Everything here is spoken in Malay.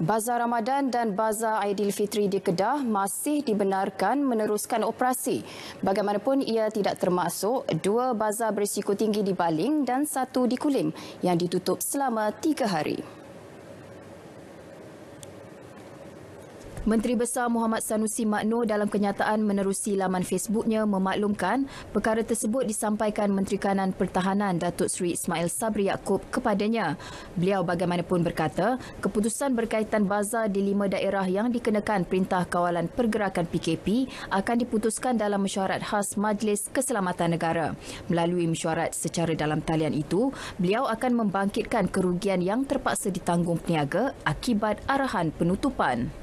Bazar Ramadan dan Bazar Aidilfitri di Kedah masih dibenarkan meneruskan operasi. Bagaimanapun ia tidak termasuk dua bazar berisiko tinggi di Baling dan satu di Kulim yang ditutup selama tiga hari. Menteri Besar Muhammad Sanusi Makno dalam kenyataan menerusi laman Facebooknya memaklumkan perkara tersebut disampaikan Menteri Kanan Pertahanan Datuk Seri Ismail Sabri Yaakob kepadanya. Beliau bagaimanapun berkata, keputusan berkaitan bazar di lima daerah yang dikenakan Perintah Kawalan Pergerakan PKP akan diputuskan dalam mesyuarat khas Majlis Keselamatan Negara. Melalui mesyuarat secara dalam talian itu, beliau akan membangkitkan kerugian yang terpaksa ditanggung peniaga akibat arahan penutupan.